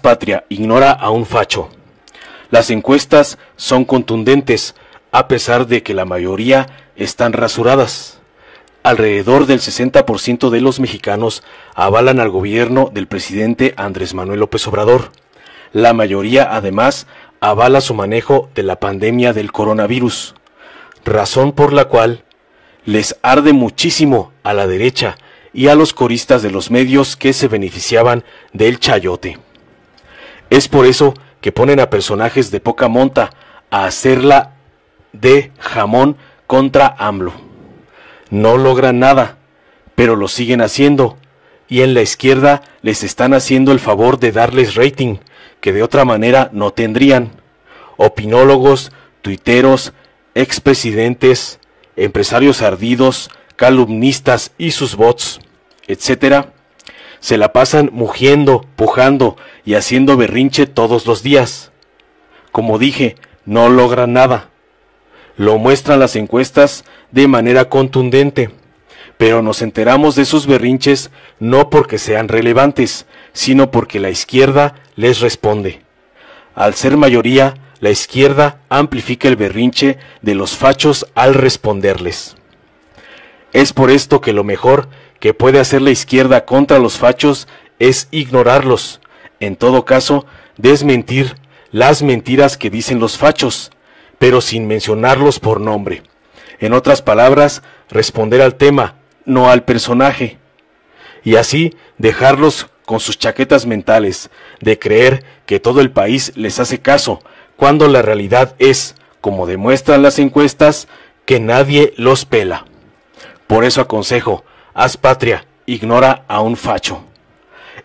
patria, ignora a un facho. Las encuestas son contundentes, a pesar de que la mayoría están rasuradas. Alrededor del 60% de los mexicanos avalan al gobierno del presidente Andrés Manuel López Obrador. La mayoría, además, avala su manejo de la pandemia del coronavirus, razón por la cual les arde muchísimo a la derecha y a los coristas de los medios que se beneficiaban del chayote. Es por eso que ponen a personajes de poca monta a hacerla de jamón contra AMLO. No logran nada, pero lo siguen haciendo, y en la izquierda les están haciendo el favor de darles rating, que de otra manera no tendrían. Opinólogos, tuiteros, expresidentes, empresarios ardidos, calumnistas y sus bots, etcétera, se la pasan mugiendo, pujando y haciendo berrinche todos los días. Como dije, no logran nada. Lo muestran las encuestas de manera contundente, pero nos enteramos de sus berrinches no porque sean relevantes, sino porque la izquierda les responde. Al ser mayoría, la izquierda amplifica el berrinche de los fachos al responderles. Es por esto que lo mejor que puede hacer la izquierda contra los fachos es ignorarlos, en todo caso, desmentir las mentiras que dicen los fachos, pero sin mencionarlos por nombre. En otras palabras, responder al tema, no al personaje. Y así dejarlos con sus chaquetas mentales, de creer que todo el país les hace caso, cuando la realidad es, como demuestran las encuestas, que nadie los pela. Por eso aconsejo, haz patria, ignora a un facho.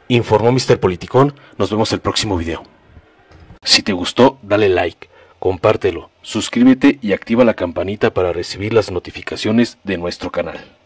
Informó Mr. Politicón, nos vemos el próximo video. Si te gustó, dale like, compártelo, suscríbete y activa la campanita para recibir las notificaciones de nuestro canal.